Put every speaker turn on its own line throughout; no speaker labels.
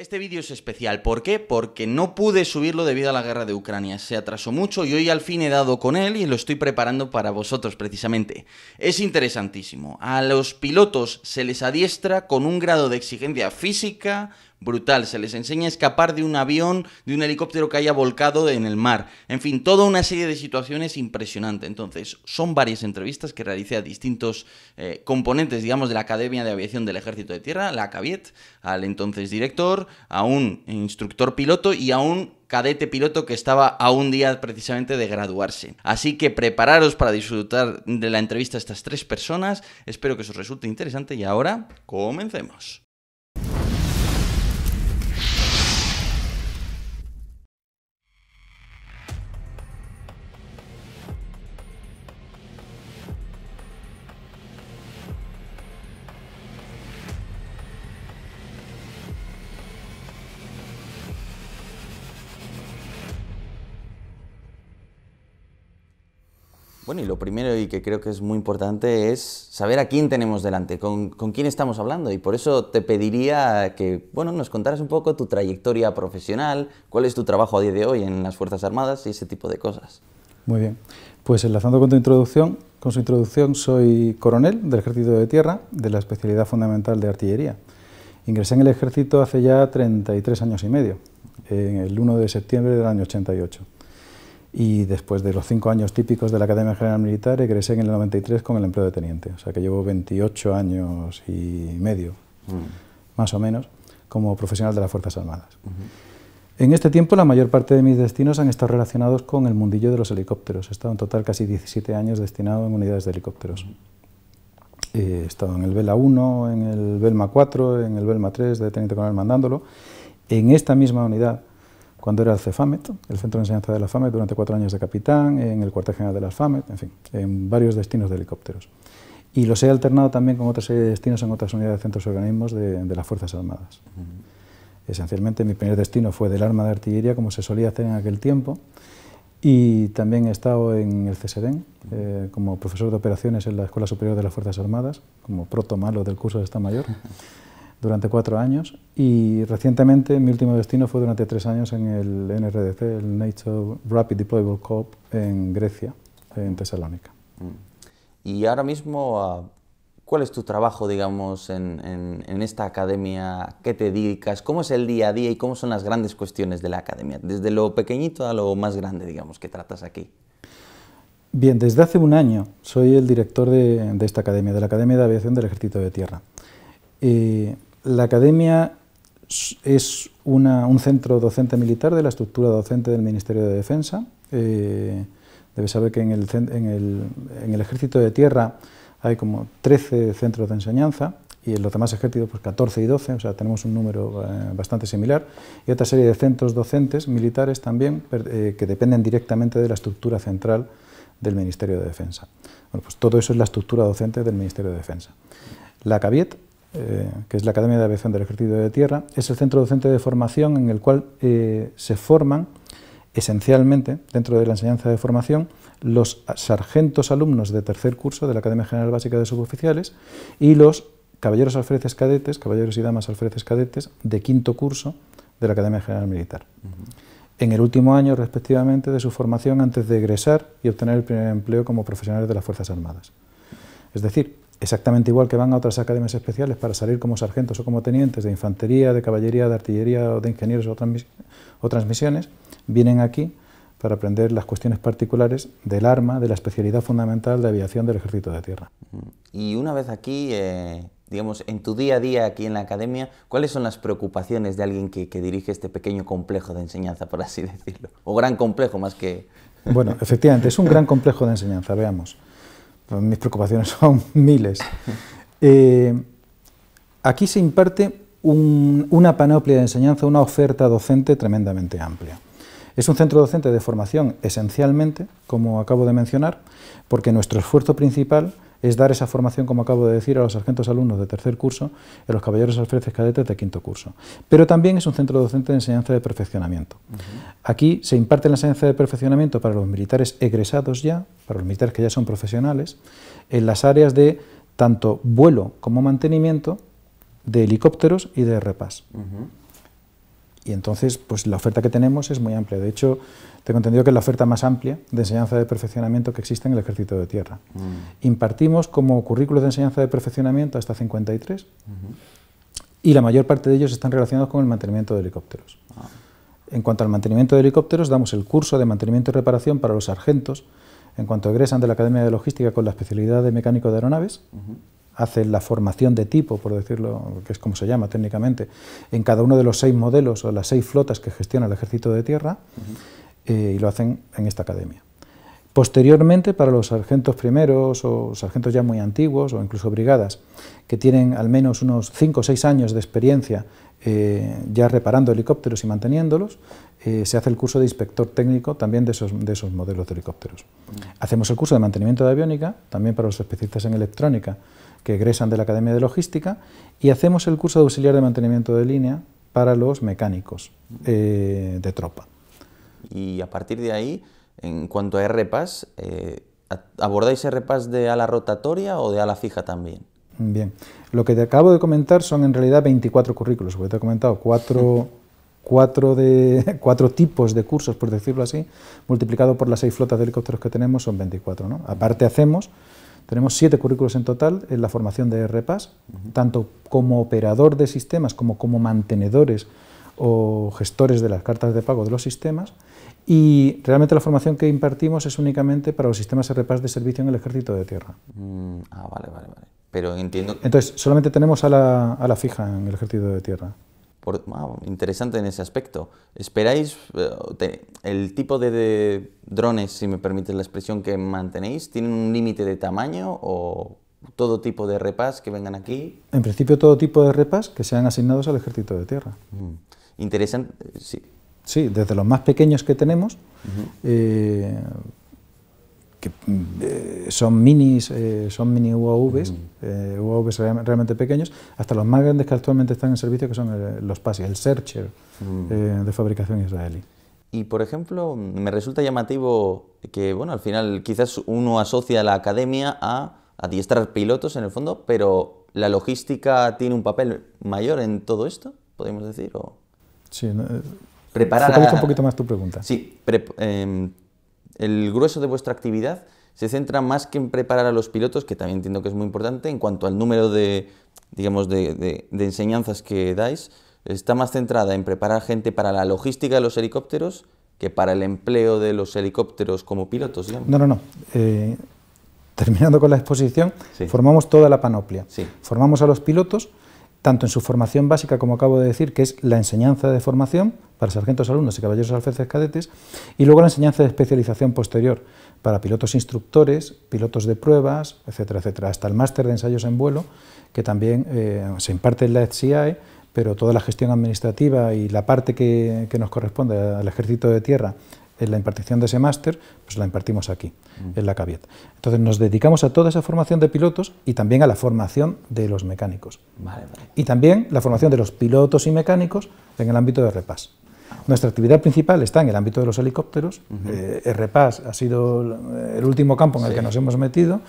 Este vídeo es especial. ¿Por qué? Porque no pude subirlo debido a la guerra de Ucrania. Se atrasó mucho y hoy al fin he dado con él y lo estoy preparando para vosotros precisamente. Es interesantísimo. A los pilotos se les adiestra con un grado de exigencia física, brutal. Se les enseña a escapar de un avión, de un helicóptero que haya volcado en el mar. En fin, toda una serie de situaciones impresionantes. Entonces, son varias entrevistas que realicé a distintos eh, componentes, digamos, de la Academia de Aviación del Ejército de Tierra, la CAVIET, al entonces director, a un instructor piloto y a un cadete piloto que estaba a un día precisamente de graduarse. Así que prepararos para disfrutar de la entrevista a estas tres personas. Espero que os resulte interesante y ahora comencemos. Bueno, y lo primero y que creo que es muy importante es saber a quién tenemos delante, con, con, quién estamos hablando. Y por eso te pediría que bueno, nos contaras un poco tu trayectoria profesional, cuál es tu trabajo a día de hoy en las Fuerzas Armadas y ese tipo de cosas.
Muy bien. Pues enlazando con tu introducción, con su introducción soy coronel del Ejército de Tierra de la especialidad fundamental de artillería. Ingresé en el ejército hace ya 33 años y medio, el 1 de septiembre del año 88 y después de los cinco años típicos de la Academia General Militar egresé en el 93 con el empleo de teniente, o sea que llevo 28 años y medio, mm. más o menos, como profesional de las Fuerzas Armadas. En este tiempo la mayor parte de mis destinos han estado relacionados con el mundillo de los helicópteros. He estado en total casi 17 años destinado en unidades de helicópteros. He estado en el Vela 1, en el Belma 4, en el Belma 3 de Teniente Coronel mandándolo. En esta misma unidad cuando era el CEFAMET, el Centro de Enseñanza de la FAMET, durante cuatro años de capitán, en el cuartel general de la FAMET, en fin, en varios destinos de helicópteros. Y los he alternado también con otros de destinos en otras unidades de centros y organismos de, las Fuerzas Armadas. Esencialmente mi primer destino fue del arma de artillería, como se solía hacer en aquel tiempo, y también he estado en el CSEDEN, eh, como profesor de operaciones en la Escuela Superior de las Fuerzas Armadas, como proto malo del curso de Estado Mayor. durante cuatro años y recientemente mi último destino fue durante tres años en el NRDC, el NATO Rapid Deployable Corp en Grecia, en Tesalónica.
Mm. Y ahora mismo, ah, ¿cuál es tu trabajo, digamos, en, esta academia? ¿Qué te dedicas? ¿Cómo es el día a día y cómo son las grandes cuestiones de la academia? Desde lo pequeñito a lo más grande, digamos, que tratas
aquí. Bien, desde hace un año soy el director de, esta academia, de la Academia de Aviación del Ejército de Tierra. Eh, la academia es un centro docente militar de la estructura docente del Ministerio de Defensa. Eh, debes debe saber que en el, Ejército de Tierra hay como 13 centros de enseñanza y en los demás ejércitos pues 14 y 12, o sea, tenemos un número eh, bastante similar, y otra serie de centros docentes militares también eh, que dependen directamente de la estructura central del Ministerio de Defensa. Bueno, pues todo eso es la estructura docente del Ministerio de Defensa. La caviet eh, que es la Academia de Aviación del Ejército de Tierra, es el centro docente de formación en el cual eh, se forman esencialmente, dentro de la enseñanza de formación, los sargentos alumnos de tercer curso de la Academia General Básica de Suboficiales y los caballeros alférez cadetes, caballeros y damas alfreces cadetes de quinto curso de la Academia General Militar. En el último año, respectivamente, de su formación antes de egresar y obtener el primer empleo como profesionales de las Fuerzas Armadas. Es decir, exactamente igual que van a otras academias especiales para salir como sargentos o como tenientes de infantería, de caballería, de artillería o de ingenieros o, otras misiones, transmisiones, vienen aquí para aprender las cuestiones particulares del arma, de la especialidad fundamental de aviación del ejército de tierra. Mm.
Y una vez aquí, eh, digamos, en tu día a día aquí en la academia, ¿cuáles son las preocupaciones de alguien que dirige este pequeño complejo de enseñanza, por así decirlo? O gran complejo más que...
Bueno, efectivamente, es un gran complejo de enseñanza, veamos. Pues mis preocupaciones son miles. Eh, aquí se imparte una panoplia de enseñanza, una oferta docente tremendamente amplia. Es un centro docente de formación esencialmente, como acabo de mencionar, porque nuestro esfuerzo principal es dar esa formación, como acabo de decir, a los sargentos alumnos de tercer curso y a los caballeros oficiales cadetes de quinto curso. Pero también es un centro docente de enseñanza de perfeccionamiento. Aquí se imparte la enseñanza de perfeccionamiento para los militares egresados ya, para los militares que ya son profesionales, en las áreas de tanto vuelo como mantenimiento de helicópteros y de repas. Y entonces, pues la oferta que tenemos es muy amplia. De hecho, tengo entendido que es la oferta más amplia de enseñanza de perfeccionamiento que existe en el Ejército de Tierra. Mm. Impartimos como currículo de enseñanza de perfeccionamiento hasta 53 y la mayor parte de ellos están relacionados con el mantenimiento de helicópteros. Ah. En cuanto al mantenimiento de helicópteros, damos el curso de mantenimiento y reparación para los sargentos en cuanto egresan de la Academia de Logística con la especialidad de mecánico de aeronaves hacen la formación de tipo, por decirlo, que es como se llama técnicamente, en cada uno de los seis modelos o las seis flotas que gestiona el Ejército de Tierra, eh, y lo hacen en esta academia. Posteriormente, para los sargentos primeros o sargentos ya muy antiguos o incluso brigadas que tienen al menos unos cinco o seis años de experiencia eh, ya reparando helicópteros y manteniéndolos, eh, se hace el curso de inspector técnico también de esos, de esos modelos de helicópteros. Hacemos el curso de mantenimiento de aviónica, también para los especialistas en electrónica que egresan de la Academia de Logística y hacemos el curso de auxiliar de mantenimiento de línea para los mecánicos eh, de tropa.
Y a partir de ahí, en cuanto a repas eh, ¿abordáis RPAS de ala rotatoria o de ala fija también?
Bien, lo que te acabo de comentar son en realidad 24 currículos, porque te he comentado cuatro, de, cuatro tipos de cursos, por decirlo así, multiplicado por las seis flotas de helicópteros que tenemos son 24. ¿no? Aparte hacemos tenemos siete currículos en total en la formación de repas, tanto como operador de sistemas como como mantenedores o gestores de las cartas de pago de los sistemas. Y realmente la formación que impartimos es únicamente para los sistemas repas de servicio en el ejército de tierra.
Mm, ah, vale, vale, vale. Pero entiendo
Entonces, solamente tenemos a la, a la fija en el ejército de tierra.
Ah, interesante en ese aspecto. ¿Esperáis eh, el tipo de, drones, si me permites la expresión, que mantenéis? ¿Tienen un límite de tamaño o todo tipo de repas que vengan aquí?
En principio todo tipo de repas que sean asignados al ejército de tierra.
Mm. Interesante, eh, sí.
Sí, desde los más pequeños que tenemos, que eh, son minis, eh, son mini UAVs, mm. eh, UAVs realmente pequeños, hasta los más grandes que actualmente están en servicio, que son los PASI, el Searcher mm. de fabricación israelí.
Y por ejemplo, me resulta llamativo que, bueno, al final quizás uno asocia la academia a adiestrar pilotos en el fondo, pero la logística tiene un papel mayor en todo esto, podemos decir. O...
Sí, preparar. un poquito más tu pregunta.
Sí, em, el grueso de vuestra actividad se centra más que en preparar a los pilotos, que también entiendo que es muy importante, en cuanto al número de, digamos, de, enseñanzas que dais, está más centrada en preparar gente para la logística de los helicópteros que para el empleo de los helicópteros como pilotos. No, no,
no. Eh, terminando con la exposición, formamos toda la panoplia. Formamos a los pilotos, tanto en su formación básica, como acabo de decir, que es la enseñanza de formación para sargentos alumnos y caballeros alfeces cadetes, y luego la enseñanza de especialización posterior para pilotos instructores, pilotos de pruebas, etcétera, etcétera, hasta el máster de ensayos en vuelo, que también eh, se imparte en la FCI, e, pero toda la gestión administrativa y la parte que nos corresponde al ejército de tierra en la impartición de ese máster, pues la impartimos aquí, mm. en la CABIET. Entonces nos dedicamos a toda esa formación de pilotos y también a la formación de los mecánicos. Y también la formación de los pilotos y mecánicos en el ámbito de repas. Nuestra actividad principal está en el ámbito de los helicópteros. Eh, el repas ha sido el último campo en el que nos hemos metido.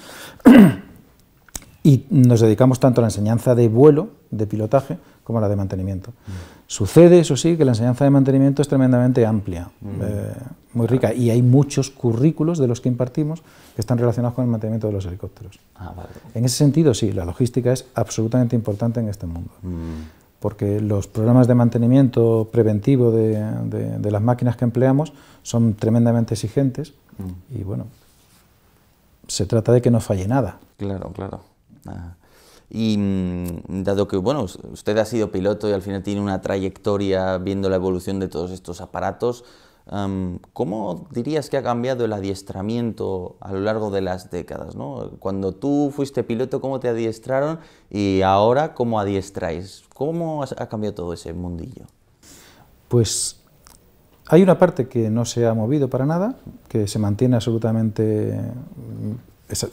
y nos dedicamos tanto a la enseñanza de vuelo, de pilotaje, como a la de mantenimiento. Mm. Sucede, eso sí, que la enseñanza de mantenimiento es tremendamente amplia, mm. eh, muy rica, y hay muchos currículos de los que impartimos que están relacionados con el mantenimiento de los helicópteros. Ah, en ese sentido, sí, la logística es absolutamente importante en este mundo, mm. porque los programas de mantenimiento preventivo de, las máquinas que empleamos son tremendamente exigentes mm. y, bueno, se trata de que no falle nada. Claro, claro. Ah.
Y mm, dado que, bueno, usted ha sido piloto y al final tiene una trayectoria viendo la evolución de todos estos aparatos, ¿cómo dirías que ha cambiado el adiestramiento a lo largo de las décadas? ¿no? Cuando tú fuiste piloto, ¿cómo te adiestraron? Y ahora, ¿cómo adiestráis? ¿Cómo ha cambiado todo ese mundillo?
Pues hay una parte que no se ha movido para nada, que se mantiene absolutamente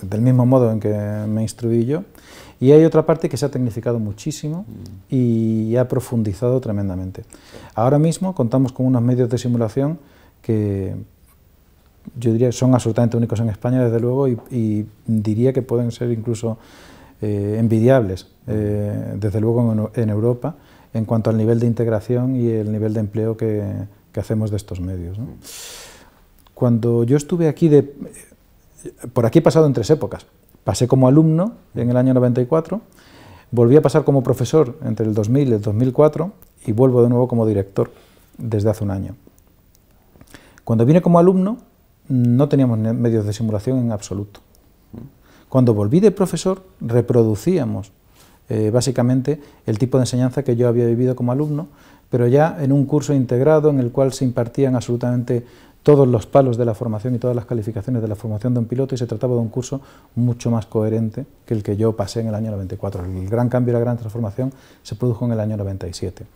del mismo modo en que me instruí yo. Y hay otra parte que se ha tecnificado muchísimo mm. y ha profundizado tremendamente. Ahora mismo contamos con unos medios de simulación que yo diría son absolutamente únicos en España, desde luego, y, diría que pueden ser incluso eh, envidiables, eh, mm. desde luego en, Europa, en cuanto al nivel de integración y el nivel de empleo que, hacemos de estos medios. Mm. Cuando yo estuve aquí de, por aquí he pasado en tres épocas. Pasé como alumno en el año 94, volví a pasar como profesor entre el 2000 y el 2004 y vuelvo de nuevo como director desde hace un año. Cuando vine como alumno no teníamos medios de simulación en absoluto. Cuando volví de profesor reproducíamos eh, básicamente el tipo de enseñanza que yo había vivido como alumno, pero ya en un curso integrado en el cual se impartían absolutamente todos los palos de la formación y todas las calificaciones de la formación de un piloto y se trataba de un curso mucho más coherente que el que yo pasé en el año 94. El gran cambio y la gran transformación se produjo en el año 97.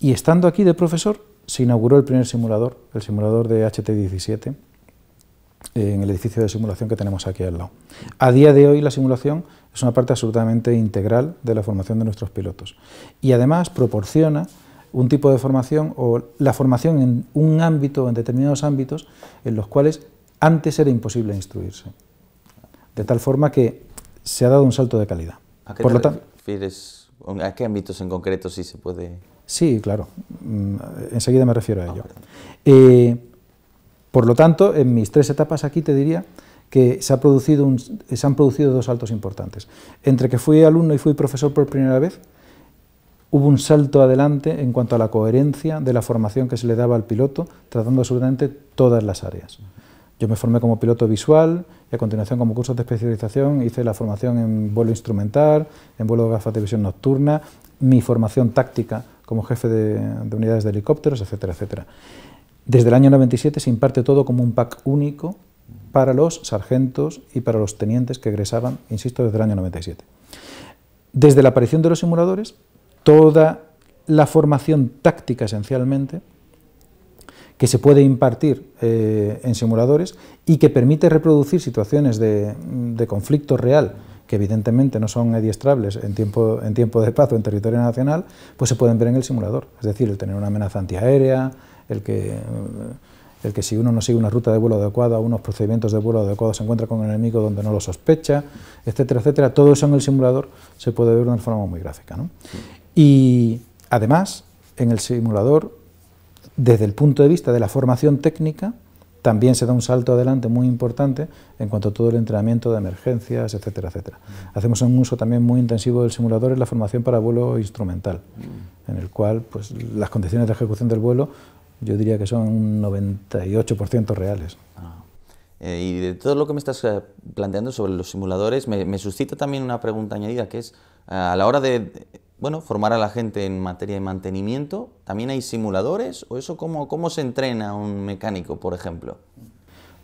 Y estando aquí de profesor, se inauguró el primer simulador, el simulador de HT17, en el edificio de simulación que tenemos aquí al lado. A día de hoy la simulación es una parte absolutamente integral de la formación de nuestros pilotos y además proporciona un tipo de formación o la formación en un ámbito, en determinados ámbitos, en los cuales antes era imposible instruirse. De tal forma que se ha dado un salto de calidad. ¿A
qué ámbitos en concreto sí se puede...?
Sí, claro. Mm, enseguida me refiero a ah, ello. Eh, por lo tanto, en mis tres etapas aquí te diría que se han producido dos saltos importantes. Entre que fui alumno y fui profesor por primera vez, hubo un salto adelante en cuanto a la coherencia de la formación que se le daba al piloto, tratando absolutamente todas las áreas. Yo me formé como piloto visual y a continuación como curso de especialización hice la formación en vuelo instrumental, en vuelo de gafas de visión nocturna, mi formación táctica como jefe de, de unidades de helicópteros, etcétera, etcétera. Desde el año 97 se imparte todo como un pack único para los sargentos y para los tenientes que egresaban, insisto, desde el año 97. Desde la aparición de los simuladores, toda la formación táctica esencialmente que se puede impartir eh, en simuladores y que permite reproducir situaciones de, conflicto real que evidentemente no son adiestrables en tiempo, en tiempo de paz o en territorio nacional, pues se pueden ver en el simulador. Es decir, el tener una amenaza antiaérea, el que, eh, el que si uno no sigue una ruta de vuelo adecuada, unos procedimientos de vuelo adecuados, se encuentra con un enemigo donde no lo sospecha, etcétera, etcétera. Todo eso en el simulador se puede ver de una forma muy gráfica. ¿no? Y además, en el simulador, desde el punto de vista de la formación técnica, también se da un salto adelante muy importante en cuanto a todo el entrenamiento de emergencias, etcétera, etcétera. Mm. Hacemos un uso también muy intensivo del simulador en la formación para vuelo instrumental, mm. en el cual pues, las condiciones de ejecución del vuelo yo diría que son un 98% reales. Ah.
Eh, y de todo lo que me estás eh, planteando sobre los simuladores, me suscita también una pregunta añadida, que es, eh, a la hora de bueno, formar a la gente en materia de mantenimiento. ¿También hay simuladores o eso cómo, cómo se entrena un mecánico, por ejemplo?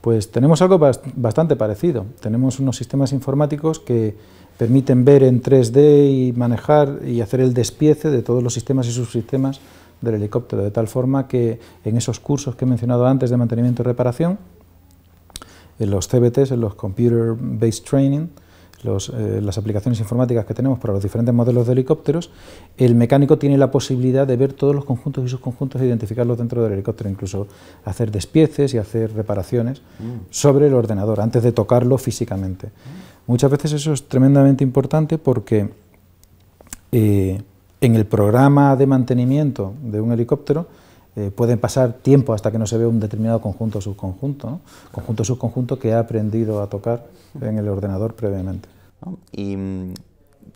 Pues tenemos algo bastante parecido. Tenemos unos sistemas informáticos que permiten ver en 3D y manejar y hacer el despiece de todos los sistemas y subsistemas del helicóptero, de tal forma que en esos cursos que he mencionado antes de mantenimiento y reparación, en los CBTs, en los Computer Based Training, eh, las aplicaciones informáticas que tenemos para los diferentes modelos de helicópteros, el mecánico tiene la posibilidad de ver todos los conjuntos y sus conjuntos e identificarlos dentro del helicóptero, incluso hacer despieces y hacer reparaciones mm. sobre el ordenador antes de tocarlo físicamente. Muchas veces eso es tremendamente importante porque eh, en el programa de mantenimiento de un helicóptero, eh, pueden pasar tiempo hasta que no se ve un determinado conjunto subconjunto, ¿no? conjunto subconjunto que ha aprendido a tocar en el ordenador previamente.
Y mm,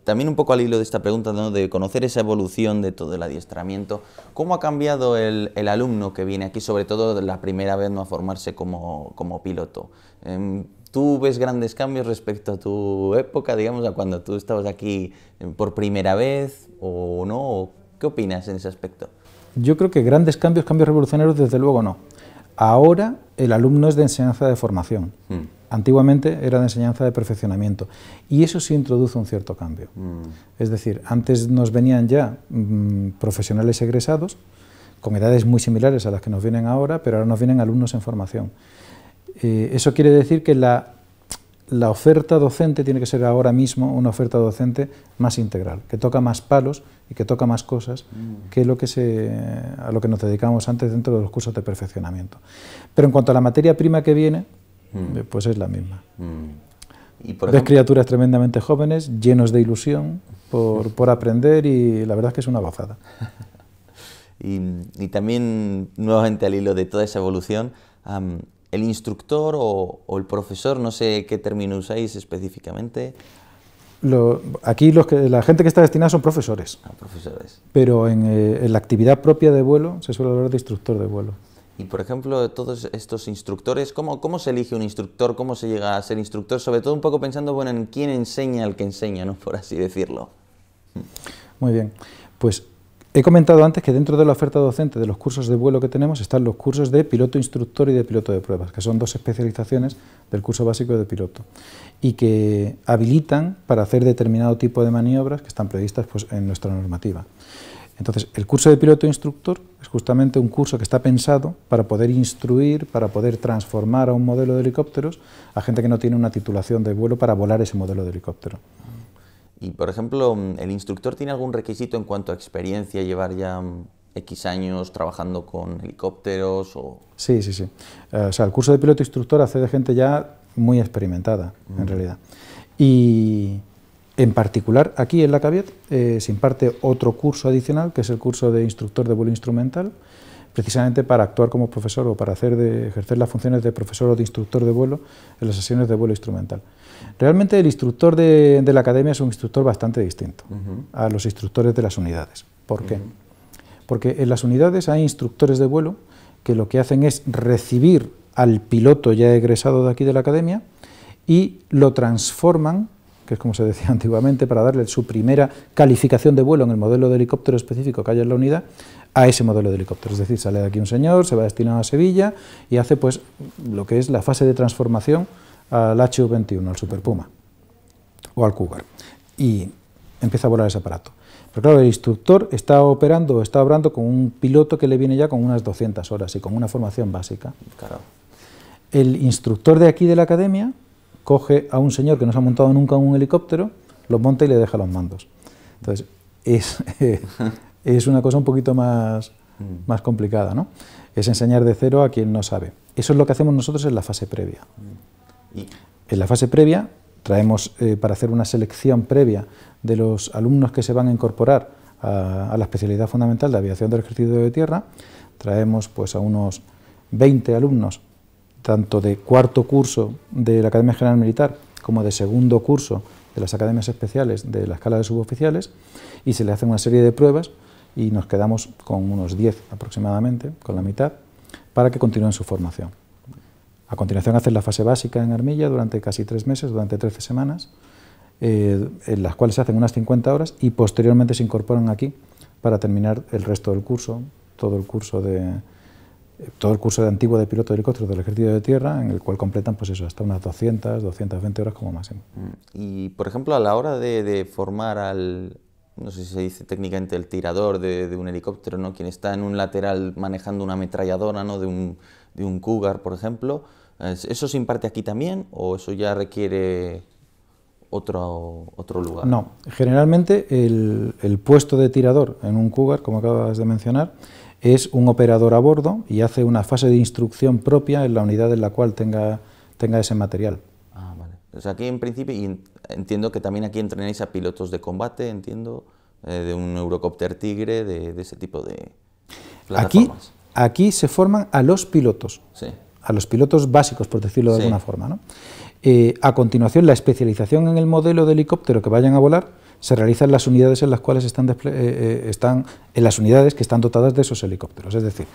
también un poco al hilo de esta pregunta, de conocer esa evolución de todo el adiestramiento, ¿cómo ha cambiado el, alumno que viene aquí, sobre todo la primera vez ¿no? a formarse como, piloto? Em, ¿Tú ves grandes cambios respecto a tu época, digamos, a cuando tú estabas aquí em, por primera vez o no? ¿Qué opinas en ese aspecto?
Yo creo que grandes cambios, cambios revolucionarios, desde luego no. Ahora el alumno es de enseñanza de formación. Mm. Antiguamente era de enseñanza de perfeccionamiento. Y eso sí introduce un cierto cambio. Mm. Es decir, antes nos venían ya mm, profesionales egresados, con edades muy similares a las que nos vienen ahora, pero ahora nos vienen alumnos en formación. Eh, eso quiere decir que la la oferta docente tiene que ser ahora mismo una oferta docente más integral, que toca más palos y que toca más cosas mm. que, lo que se, a lo que nos dedicamos antes dentro de los cursos de perfeccionamiento. Pero en cuanto a la materia prima que viene, mm. eh, pues es la misma.
Mm. ¿Y criaturas
tremendamente jóvenes, llenos de ilusión por, aprender y la verdad es que es una gozada.
y, también, nuevamente al hilo de toda esa evolución, el instructor o, el profesor, no sé qué término usáis específicamente.
aquí los la gente que está destinada son profesores. Ah, profesores. Pero eh, en, la actividad propia de vuelo se suele hablar de instructor de vuelo.
Y por ejemplo, todos estos instructores, ¿cómo, se elige un instructor? ¿Cómo se llega a ser instructor? Sobre todo un poco pensando bueno, en quién enseña al que enseña, por así decirlo.
Muy bien. Pues He comentado antes que dentro de la oferta docente de los cursos de vuelo que tenemos están los cursos de piloto instructor y de piloto de pruebas, que son dos especializaciones del curso básico de piloto y que habilitan para hacer determinado tipo de maniobras que están previstas pues, en nuestra normativa. Entonces, el curso de piloto instructor es justamente un curso que está pensado para poder instruir, para poder transformar a un modelo de helicópteros a gente que no tiene una titulación de vuelo para volar ese modelo de helicóptero.
Y, por ejemplo, mm, ¿el instructor tiene algún requisito en cuanto a experiencia, llevar ya mm, X años trabajando con helicópteros? O...
Sí, sí, sí. Eh, o sea, el curso de piloto instructor hace de gente ya muy experimentada, en mm. realidad. Y en particular, aquí en la Caviet eh, se imparte otro curso adicional, que es el curso de instructor de vuelo instrumental, precisamente para actuar como profesor o para hacer de, ejercer las funciones de profesor o de instructor de vuelo en las sesiones de vuelo instrumental. Realmente el instructor de, la academia es un instructor bastante distinto a los instructores de las unidades. ¿Por qué? Porque en las unidades hay instructores de vuelo que lo que hacen es recibir al piloto ya egresado de aquí de la academia y lo transforman es como se decía antiguamente, para darle su primera calificación de vuelo en el modelo de helicóptero específico que haya en la unidad, a ese modelo de helicóptero. Es decir, sale de aquí un señor, se va destinado a Sevilla y hace pues lo que es la fase de transformación al HU-21, al Super Puma o al Cougar. Y empieza a volar ese aparato. Pero claro, el instructor está operando, está hablando con un piloto que le viene ya con unas 200 horas y con una formación básica. El instructor de aquí de la academia coge a un señor que no se ha montado nunca en un helicóptero, lo monta y le deja los mandos. Entonces, es, es una cosa un poquito más, mm. más complicada, ¿no? Es enseñar de cero a quien no sabe. Eso es lo que hacemos nosotros en la fase previa. Mm. En la fase previa traemos eh, para hacer una selección previa de los alumnos que se van a incorporar a, la especialidad fundamental de aviación del ejército de tierra, traemos pues a unos 20 alumnos tanto de cuarto curso de la Academia General Militar como de segundo curso de las academias especiales de la escala de suboficiales y se le hacen una serie de pruebas y nos quedamos con unos 10 aproximadamente, con la mitad, para que continúen su formación. A continuación hacen la fase básica en Armilla durante casi tres meses, durante 13 semanas, eh, en las cuales se hacen unas 50 horas y posteriormente se incorporan aquí para terminar el resto del curso, todo el curso de, todo el curso de antiguo de piloto de helicópteros del ejército de tierra, en el cual completan pues eso, hasta unas 200, 220 horas como máximo. Mm,
y, por ejemplo, a la hora de, formar al, no sé si se dice técnicamente el tirador de, un helicóptero, ¿no? quien está en un lateral manejando una ametralladora ¿no? de, un, de un Cougar, por ejemplo, ¿eso se imparte aquí también o eso ya requiere otro, otro lugar? No,
generalmente el, el puesto de tirador en un Cougar, como acabas de mencionar, es un operador a bordo y hace una fase de instrucción propia en la unidad en la cual tenga, tenga ese material. Ah,
vale. O sea, aquí en principio, y entiendo que también aquí entrenáis a pilotos de combate, entiendo, eh, de un Eurocopter Tigre, de, ese tipo de
plataformas. Aquí, aquí se forman a los pilotos. a los pilotos básicos, por decirlo de alguna forma. ¿no? Eh, a continuación, la especialización en el modelo de helicóptero que vayan a volar se realizan las unidades en las cuales están, eh, eh, están, en las unidades que están dotadas de esos helicópteros. Es decir,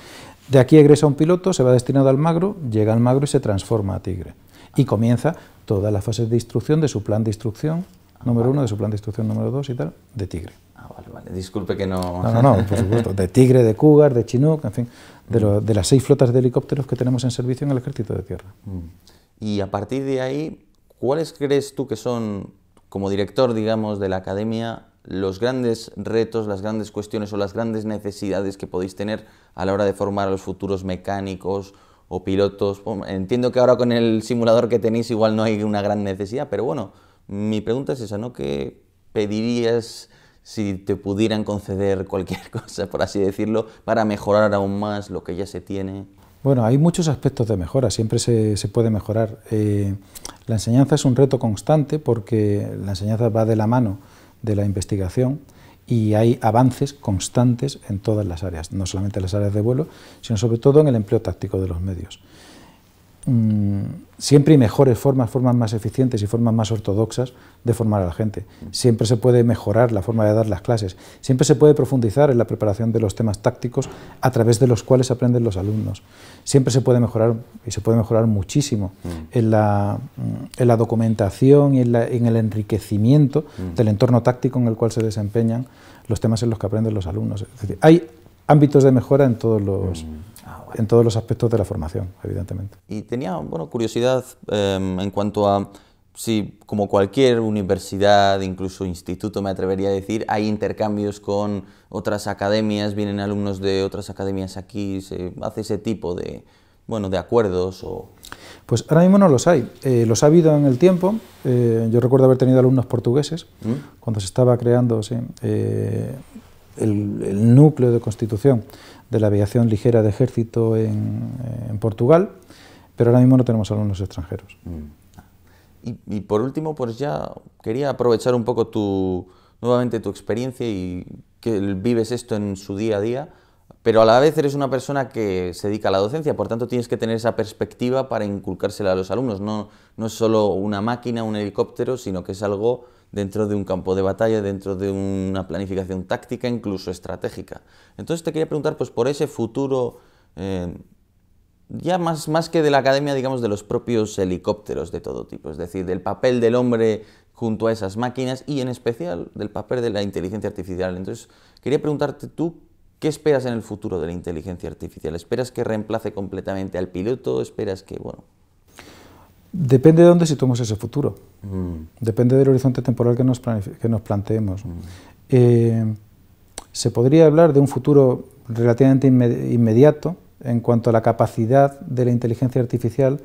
de aquí egresa un piloto, se va destinado al Magro, llega al Magro y se transforma a Tigre. Y comienza todas las fases de instrucción de su plan de instrucción número ah, uno, de su plan de instrucción número dos y tal,
de Tigre. Ah, vale, vale. Disculpe que no. No, no, no, por supuesto. De
Tigre, de Cougar, de Chinook, en fin, de, mm. de las seis flotas de helicópteros que tenemos en servicio en el Ejército de Tierra. Mm.
Y a partir de ahí, ¿cuáles crees tú que son como director, digamos, de la academia, los grandes retos, las grandes cuestiones o las grandes necesidades que podéis tener a la hora de formar a los futuros mecánicos o pilotos. Entiendo que ahora con el simulador que tenéis igual no hay una gran necesidad, pero bueno, mi pregunta es esa, ¿no? ¿Qué pedirías si te pudieran conceder cualquier cosa, por así decirlo, para mejorar aún más lo que ya se tiene?
Bueno, hay muchos aspectos de mejora, siempre se, puede mejorar. Eh, la enseñanza es un reto constante porque la enseñanza va de la mano de la investigación y hay avances constantes en todas las áreas, no solamente en las áreas de vuelo, sino sobre todo en el empleo táctico de los medios. Mm, siempre hay mejores formas, formas más eficientes y formas más ortodoxas de formar a la gente. Siempre se puede mejorar la forma de dar las clases, siempre se puede profundizar en la preparación de los temas tácticos a través de los cuales aprenden los alumnos. Siempre se puede mejorar, y se puede mejorar muchísimo, mm. mm, en, la, documentación y en, el enriquecimiento del entorno táctico en el cual se desempeñan los temas en los que aprenden los alumnos. hay ámbitos de mejora en todos los en todos los aspectos de la formación, evidentemente.
Y tenía bueno, curiosidad em, en cuanto a si, como cualquier universidad, incluso instituto, me atrevería a decir, hay intercambios con otras academias, vienen alumnos de otras academias aquí, se hace ese tipo de, bueno, de acuerdos o...
Pues ahora mismo no los hay. Eh, los ha habido en el tiempo. Eh, yo recuerdo haber tenido alumnos portugueses ¿Mm? cuando se estaba creando eh, el, núcleo de constitución de la aviación ligera de ejército en, Portugal, pero ahora mismo no tenemos alumnos extranjeros. Mm.
Y, por último, pues ya quería aprovechar un poco tu, nuevamente tu experiencia y que vives esto en su día a día, pero a la vez eres una persona que se dedica a la docencia, por tanto tienes que tener esa perspectiva para inculcársela a los alumnos, no, no es solo una máquina, un helicóptero, sino que es algo dentro de un campo de batalla, dentro de una planificación táctica, incluso estratégica. Entonces te quería preguntar pues, por ese futuro, eh, ya más, más que de la academia, digamos, de los propios helicópteros de todo tipo, es decir, del papel del hombre junto a esas máquinas y en especial del papel de la inteligencia artificial. Entonces, quería preguntarte tú, ¿qué esperas en el futuro de la inteligencia artificial? ¿Esperas que reemplace completamente al piloto? ¿Esperas que, bueno,
Depende de dónde situemos ese futuro. Mm. Depende del horizonte temporal que nos, planteemos. Mm. Eh, se podría hablar de un futuro relativamente inmediato en cuanto a la capacidad de la inteligencia artificial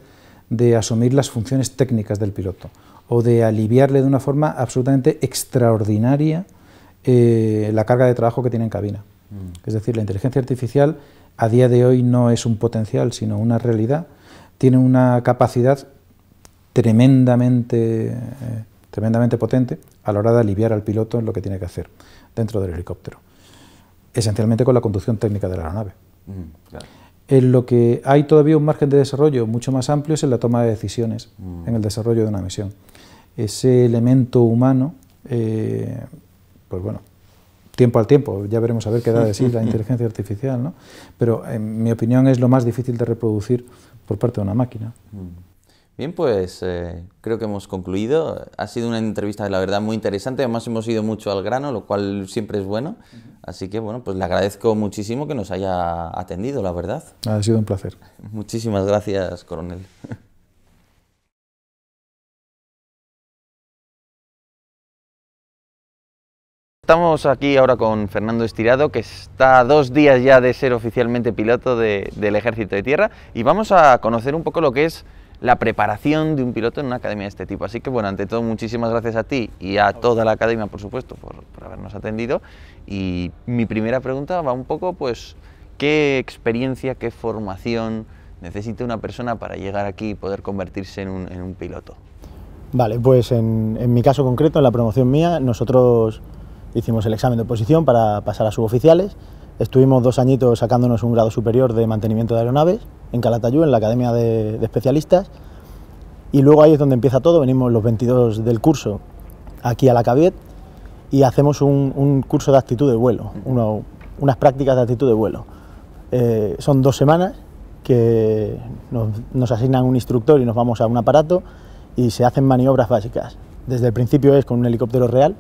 de asumir las funciones técnicas del piloto o de aliviarle de una forma absolutamente extraordinaria eh, la carga de trabajo que tiene en cabina. Mm. Es decir, la inteligencia artificial a día de hoy no es un potencial, sino una realidad. Tiene una capacidad tremendamente, eh, tremendamente potente a la hora de aliviar al piloto en lo que tiene que hacer dentro del helicóptero, esencialmente con la conducción técnica de la aeronave.
Mm,
en lo que hay todavía un margen de desarrollo mucho más amplio es en la toma de decisiones, mm. en el desarrollo de una misión. Ese elemento humano, eh, pues bueno, tiempo al tiempo, ya veremos a ver qué da de sí la inteligencia artificial, ¿no? Pero en mi opinión es lo más difícil de reproducir por parte de una máquina. Mm.
Bien, pues eh, creo que hemos concluido. Ha sido una entrevista, la verdad, muy interesante. Además, hemos ido mucho al grano, lo cual siempre es bueno. Así que, bueno, pues le agradezco muchísimo que nos haya atendido, la verdad.
Ha sido un placer.
Muchísimas gracias, coronel. Estamos aquí ahora con Fernando Estirado, que está dos días ya de ser oficialmente piloto del Ejército de Tierra, y vamos a conocer un poco lo que es la preparación de un piloto en una academia de este tipo. Así que bueno, ante todo muchísimas gracias a ti y a toda la academia, por supuesto, por, habernos atendido. Y mi primera pregunta va un poco, pues, ¿qué experiencia, qué formación necesita una persona para llegar aquí y poder convertirse en un, piloto?
Vale, pues en mi caso concreto, en la promoción mía, nosotros hicimos el examen de oposición para pasar a suboficiales. Estuvimos dos añitos sacándonos un grado superior de mantenimiento de aeronaves en Calatayú, en la Academia de, Especialistas. Y luego ahí es donde empieza todo, venimos los 22 del curso aquí a la Caviet y hacemos un, curso de actitud de vuelo, unas prácticas de actitud de vuelo. Eh, son dos semanas que nos, asignan un instructor y nos vamos a un aparato y se hacen maniobras básicas. Desde el principio es con un helicóptero real,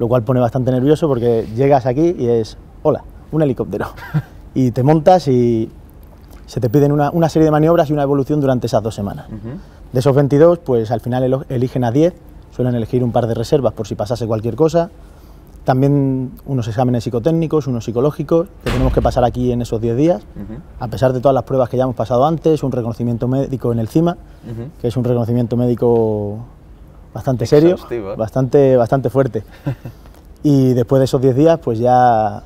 lo cual pone bastante nervioso porque llegas aquí y es, hola, un helicóptero. y te montas y se te piden una, una, serie de maniobras y una evolución durante esas dos semanas. De esos 22, pues al final eligen a 10, suelen elegir un par de reservas por si pasase cualquier cosa, también unos exámenes psicotécnicos, unos psicológicos, que tenemos que pasar aquí en esos 10 días, a pesar de todas las pruebas que ya hemos pasado antes, un reconocimiento médico en el CIMA, que es un reconocimiento médico bastante serio, bastante, bastante fuerte. y después de esos 10 días, pues ya,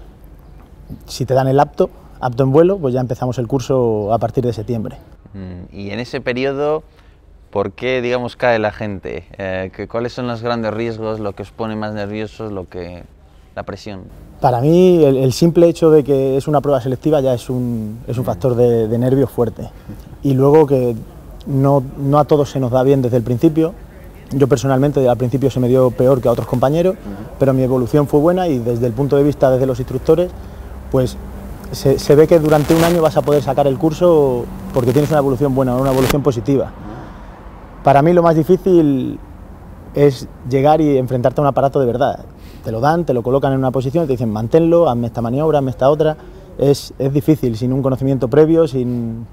si te dan el apto, apto en vuelo, pues ya empezamos el curso a partir de septiembre.
Mm, y en ese periodo, ¿por qué, digamos, cae la gente? Eh, ¿Cuáles son los grandes riesgos, lo que os pone más nerviosos, lo que la presión?
Para mí, el, simple hecho de que es una prueba selectiva ya es un, mm. factor de, nervio fuerte. Y luego que no, no, a todos se nos da bien desde el principio. Yo personalmente al principio se me dio peor que a otros compañeros, pero mi evolución fue buena y desde el punto de vista desde los instructores, pues se, ve que durante un año vas a poder sacar el curso porque tienes una evolución buena, una evolución positiva. Para mí lo más difícil es llegar y enfrentarte a un aparato de verdad. Te lo dan, te lo colocan en una posición te dicen manténlo, hazme esta maniobra, hazme esta otra. Es, difícil, sin un conocimiento previo, sin...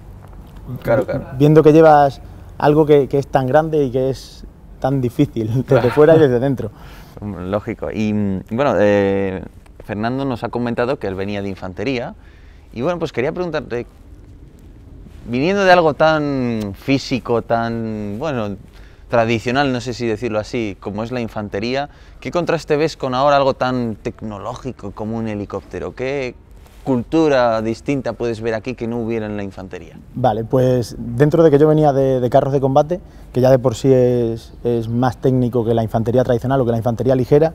Viendo que llevas algo que, es tan grande y que es tan difícil desde fuera y desde dentro.
Lógico. Y mm, bueno, eh, Fernando nos ha comentado que él venía de infantería y bueno, pues quería preguntarte, viniendo de algo tan físico, tan, bueno, tradicional, no sé si decirlo así, como es la infantería, ¿qué contraste ves con ahora algo tan tecnológico como un helicóptero? ¿Qué cultura distinta puedes ver aquí que no hubiera en la infantería?
Vale, pues dentro de que yo venía de, carros de combate, que ya de por sí es más técnico que la infantería tradicional o que la infantería ligera,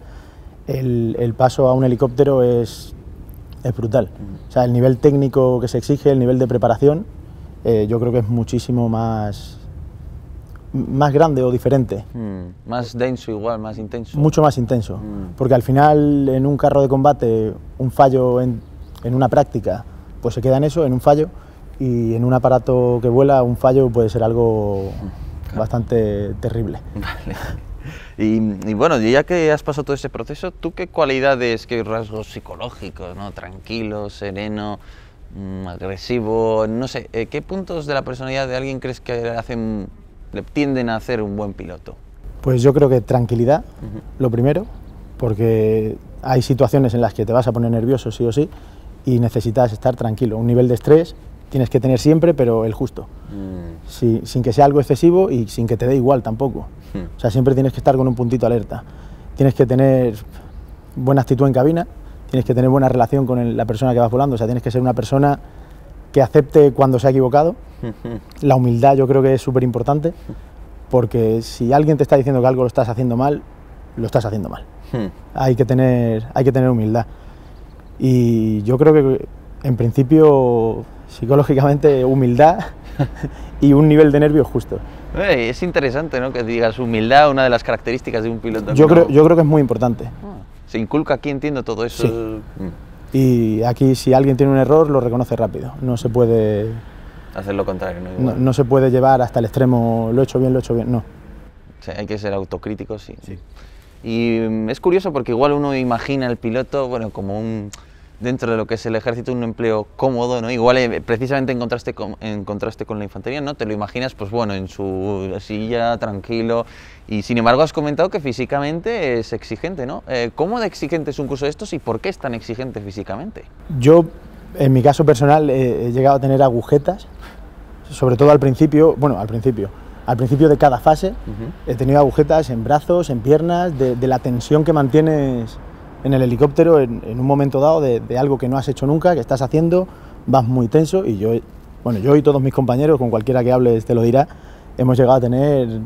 el, paso a un helicóptero es, es brutal. Mm. O sea, el nivel técnico que se exige, el nivel de preparación, eh, yo creo que es muchísimo más, más grande o diferente.
Mm. más denso igual, más intenso. Mucho más
intenso, mm. porque al final en un carro de combate, un fallo en, una práctica, pues se queda en eso, en un fallo, y en un aparato que vuela, un fallo puede ser algo bastante terrible.
Y, bueno, ya que has pasado todo ese proceso, ¿tú qué cualidades, qué rasgos psicológicos, ¿no? tranquilo, sereno, mm, agresivo, no sé, eh, qué puntos de la personalidad de alguien crees que le, hacen, tienden a hacer un buen piloto?
Pues yo creo que tranquilidad, lo primero, porque hay situaciones en las que te vas a poner nervioso sí o sí y necesitas estar tranquilo. Un nivel de estrés tienes que tener siempre, pero el justo, mm. sin que sea algo excesivo y sin que te dé igual tampoco. Hmm. O sea, siempre tienes que estar con un puntito alerta. Tienes que tener buena actitud en cabina, tienes que tener buena relación con la persona que vas volando, o sea, tienes que ser una persona que acepte cuando se ha equivocado. Hmm. La humildad yo creo que es súper importante, hmm. porque si alguien te está diciendo que algo lo estás haciendo mal, lo estás haciendo mal. Hay que tener, hay que tener humildad. Y yo creo que en principio psicológicamente humildad y un nivel de nervios justo.
Eh, es interesante ¿no? que digas humildad, una de las características de un piloto. Yo, creo, yo
creo que es muy importante.
se inculca aquí, entiendo todo eso.
Y aquí si alguien tiene un error lo reconoce rápido, no se puede...
Hacer lo contrario, ¿no?
No, se puede llevar hasta el extremo, lo he hecho bien, lo he hecho bien, no.
hay que ser autocrítico, sí. Y mm, es curioso porque igual uno imagina al piloto, bueno, como un dentro de lo que es el ejército un empleo cómodo, ¿no? Igual eh, precisamente en contraste, con, la infantería, ¿no? Te lo imaginas, pues bueno, en su silla, tranquilo. Y sin embargo has comentado que físicamente es exigente, ¿no? Eh, ¿Cómo de exigente es un curso de estos y por qué es tan exigente físicamente?
Yo, en mi caso personal, he llegado a tener agujetas, sobre todo al principio, bueno, al principio. Al principio de cada fase he tenido agujetas en brazos, en piernas, de, de la tensión que mantienes en el helicóptero en, un momento dado de, algo que no has hecho nunca, que estás haciendo, vas muy tenso y yo, bueno, yo y todos mis compañeros, con cualquiera que hable te este lo dirá, hemos llegado a tener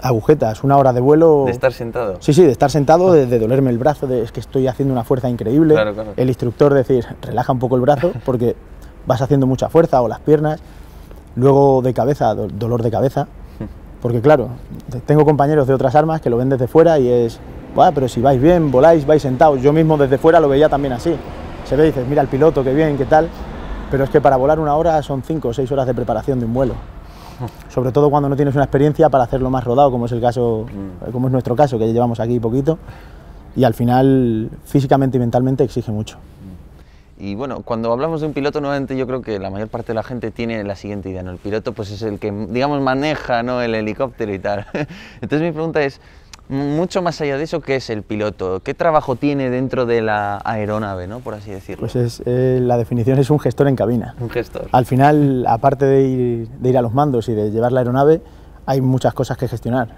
agujetas, una hora de vuelo. De estar sentado. Sí, sí, de estar sentado, ah. de, dolerme el brazo, es que estoy haciendo una fuerza increíble. El instructor decir, relaja un poco el brazo porque vas haciendo mucha fuerza o las piernas. Luego de cabeza, dolor de cabeza. Hmm. Porque claro, tengo compañeros de otras armas que lo ven desde fuera y es, pero si vais bien, voláis, vais sentados. Yo mismo desde fuera lo veía también así. Se ve y dices, mira el piloto, qué bien, qué tal. Pero es que para volar una hora son cinco o seis horas de preparación de un vuelo. Sobre todo cuando no tienes una experiencia para hacerlo más rodado, como es el caso, mm. como es nuestro caso, que llevamos aquí poquito. Y al final, físicamente y mentalmente, exige mucho.
Y bueno, cuando hablamos de un piloto, nuevamente yo creo que la mayor parte de la gente tiene la siguiente idea, ¿no? El piloto pues es el que, digamos, maneja, ¿no? El helicóptero y tal. Entonces mi pregunta es, mucho más allá de eso, ¿qué es el piloto? ¿Qué trabajo tiene dentro de la aeronave, por así decirlo?
Pues es, eh, la definición es un gestor en cabina. gestor. Al final, aparte de ir, a los mandos y de llevar la aeronave, hay muchas cosas que gestionar.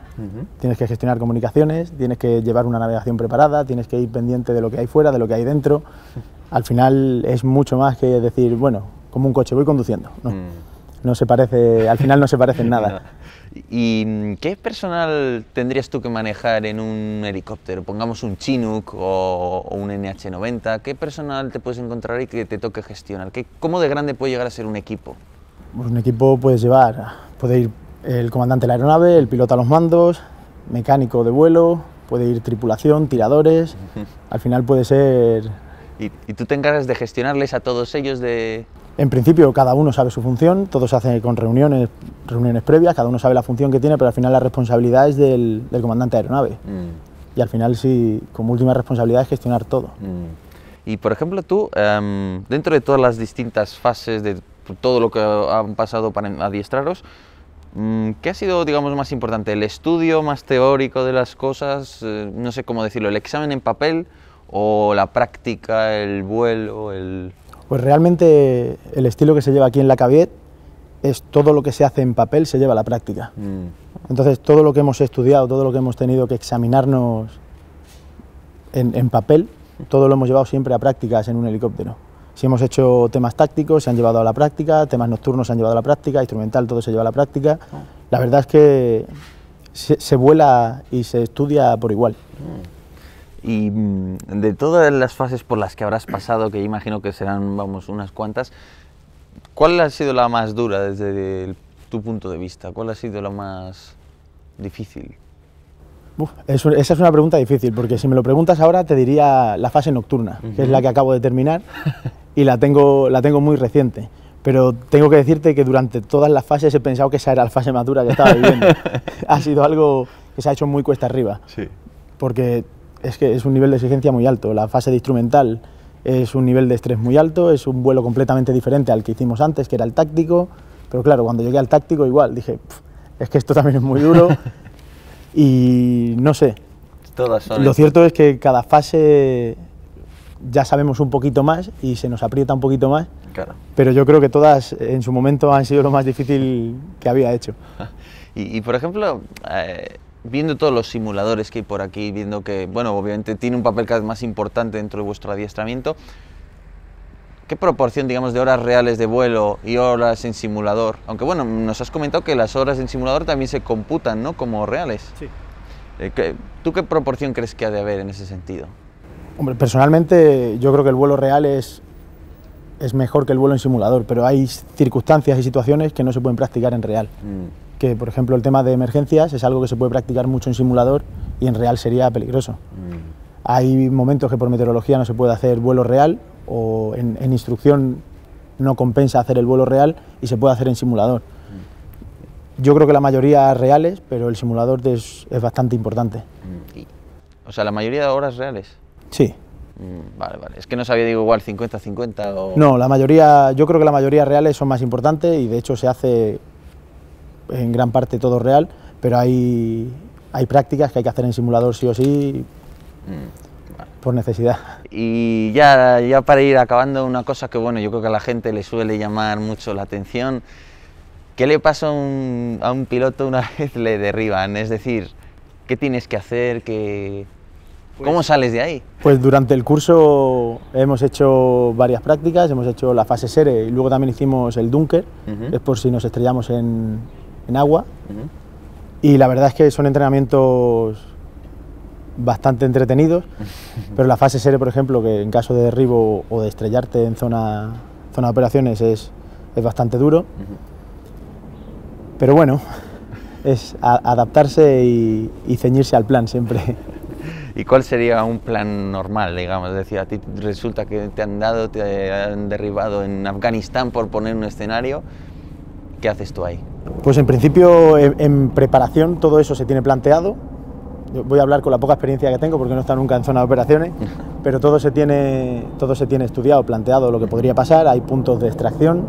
Tienes que gestionar comunicaciones, tienes que llevar una navegación preparada, tienes que ir pendiente de lo que hay fuera, de lo que hay dentro. Al final es mucho más que decir, bueno, como un coche voy conduciendo. Mm no se parece, al final no se parecen nada.
¿Y mm, qué personal tendrías tú que manejar en un helicóptero? Pongamos un Chinook o, un NH90. ¿Qué personal te puedes encontrar y que te toque gestionar? ¿Qué, ¿Cómo de grande puede llegar a ser un equipo?
Pues un equipo puedes llevar, puede ir el comandante de la aeronave, el piloto a los mandos, mecánico de vuelo, puede ir tripulación, tiradores, al final puede ser...
¿Y, y tú te encargas de gestionarles a todos ellos de...?
En principio cada uno sabe su función, todos hacen con reuniones, reuniones previas, cada uno sabe la función que tiene, pero al final la responsabilidad es del, comandante de aeronave. Mm. Y al final sí, como última responsabilidad es gestionar todo. Mm.
Y por ejemplo tú, em, dentro de todas las distintas fases de todo lo que han pasado para adiestraros, mm, ¿Qué ha sido, digamos, más importante? ¿El estudio más teórico de las cosas? Eh, no sé cómo decirlo, ¿el examen en papel o la práctica, el vuelo, el...?
Pues realmente el estilo que se lleva aquí en la Caviet es todo lo que se hace en papel se lleva a la práctica. Mm. Entonces todo lo que hemos estudiado, todo lo que hemos tenido que examinarnos en, papel, todo lo hemos llevado siempre a prácticas en un helicóptero. Si hemos hecho temas tácticos, se han llevado a la práctica, temas nocturnos se han llevado a la práctica, instrumental, todo se lleva a la práctica. Ah. La verdad es que se, vuela y se estudia por igual. Mm.
Y mm, de todas las fases por las que habrás pasado, que imagino que serán, vamos, unas cuantas, ¿cuál ha sido la más dura desde tu punto de vista? ¿Cuál ha sido la más difícil?
esa es una pregunta difícil, porque si me lo preguntas ahora te diría la fase nocturna, que es la que acabo de terminar y la tengo, la tengo muy reciente. Pero tengo que decirte que durante todas las fases he pensado que esa era la fase más dura que estaba viviendo. ha sido algo que se ha hecho muy cuesta arriba. Sí. Porque es que es un nivel de exigencia muy alto. La fase de instrumental es un nivel de estrés muy alto, es un vuelo completamente diferente al que hicimos antes, que era el táctico. Pero claro, cuando llegué al táctico igual dije, es que esto también es muy duro. y no sé.
Todas son Lo cierto
es que cada fase ya sabemos un poquito más y se nos aprieta un poquito más. Claro. Pero yo creo que todas en su momento han sido lo más difícil que había hecho.
Y, por ejemplo, eh, viendo todos los simuladores que hay por aquí, viendo que, bueno, obviamente tiene un papel cada vez más importante dentro de vuestro adiestramiento, ¿qué proporción, digamos, de horas reales de vuelo y horas en simulador? Aunque, bueno, nos has comentado que las horas en simulador también se computan, ¿no?, como reales. Sí. Eh, ¿Tú qué proporción crees que ha de haber en ese sentido?
Hombre, personalmente yo creo que el vuelo real es, es mejor que el vuelo en simulador, pero hay circunstancias y situaciones que no se pueden practicar en real. Mm que, por ejemplo, el tema de emergencias es algo que se puede practicar mucho en simulador y en real sería peligroso. Mm. Hay momentos que por meteorología no se puede hacer vuelo real o en, instrucción no compensa hacer el vuelo real y se puede hacer en simulador. Mm. Yo creo que la mayoría reales, pero el simulador es, bastante importante.
Mm. o sea, la mayoría de horas reales. Sí. vale, vale. Es que no sabía, digo, igual 50-50 o... No, la
mayoría, yo creo que la mayoría reales son más importantes y de hecho se hace en gran parte todo real, pero hay, prácticas que hay que hacer en simulador sí o sí, mm, por necesidad.
Y ya, ya para ir acabando, una cosa que bueno, yo creo que a la gente le suele llamar mucho la atención, ¿qué le pasa a un, piloto una vez le derriban? Es decir, ¿qué tienes que hacer? ¿Qué, pues ¿Cómo sales de ahí?
Pues durante el curso hemos hecho varias prácticas, hemos hecho la fase SERE y luego también hicimos el Dunker, es por si nos estrellamos en, en agua. Y la verdad es que son entrenamientos bastante entretenidos, pero la fase serie, por ejemplo, que en caso de derribo o de estrellarte en zona, zona de operaciones es, es bastante duro. Pero bueno, es adaptarse y, y ceñirse al plan siempre.
¿Y cuál sería un plan normal, digamos? Es decir, a ti resulta que te han dado, te han derribado en Afganistán por poner un escenario, ¿qué haces tú ahí?
Pues en principio en, preparación todo eso se tiene planteado. voy a hablar con la poca experiencia que tengo porque no está nunca en zona de operaciones, pero todo se tiene, todo se tiene estudiado, planteado lo que podría pasar. Hay puntos de extracción